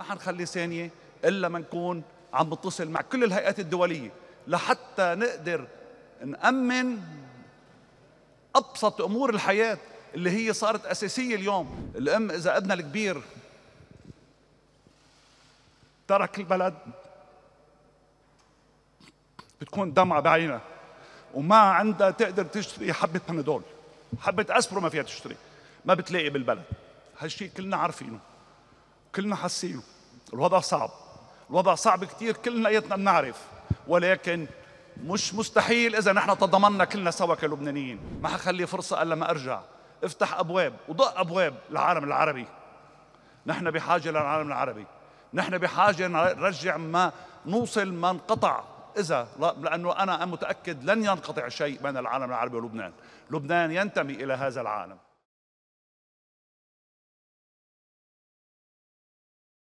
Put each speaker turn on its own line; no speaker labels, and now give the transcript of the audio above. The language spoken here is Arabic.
ما حنخلي ثانية إلا ما نكون عم نتصل مع كل الهيئات الدولية لحتى نقدر نأمن أبسط أمور الحياة اللي هي صارت أساسية اليوم الأم إذا ابنها الكبير ترك البلد بتكون دمعة بعينها وما عندها تقدر تشتري حبة بندول حبة أسبرو ما فيها تشتري ما بتلاقي بالبلد هالشيء كلنا عارفينه كلنا حاسينه الوضع صعب الوضع صعب كثير كلنا ايتنا بنعرف ولكن مش مستحيل اذا نحن تضامنا كلنا سوا كلبنانيين ما حخلي فرصه الا ما ارجع افتح ابواب ودق ابواب العالم العربي نحن بحاجه للعالم العربي نحن بحاجه نرجع ما نوصل ما انقطع اذا لانه انا متاكد لن ينقطع شيء بين العالم العربي ولبنان لبنان ينتمي الى هذا العالم